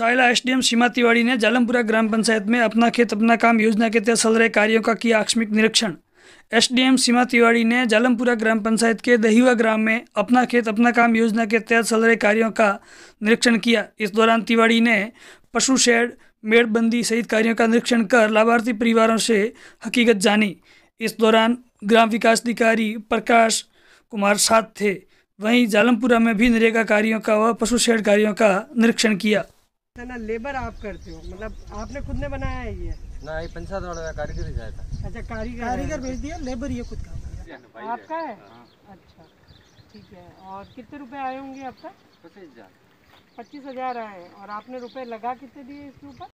D SDM सीमा तिवाड़ी ने जालमपुरा ग्राम पंचायत में अपना खेत अपना काम योजना के तहत चल रहे कार्यों का किया आकस्मिक निरीक्षण एसडीएम सीमा तिवाड़ी ने जालमपुरा ग्राम पंचायत के दहीवा ग्राम में अपना खेत अपना काम योजना के तहत चल रहे कार्यों का निरीक्षण किया इस दौरान तिवाड़ी ने पशु शेड मेड़बंदी सहित कार्यों का निरीक्षण कर लाभार्थी परिवारों से हकीकत जानी इस दौरान ग्राम विकास अधिकारी प्रकाश कुमार साथ थे वहीं जालमपुरा में भी नरेगा कार्यों का व पशु शेड कार्यों का निरीक्षण किया है ना लेबर आप करते हो मतलब आपने खुद ने बनाया है ये ना ये पंचायत वाला कारीगर ही जाता अच्छा कारीगर कारीगर भेज दिया लेबर ये खुद का आपका है अच्छा ठीक है और कितने रुपए आए होंगे आपका पच्चीस हजार पच्चीस हजार आए और आपने रुपए लगा कितने दिए इसके ऊपर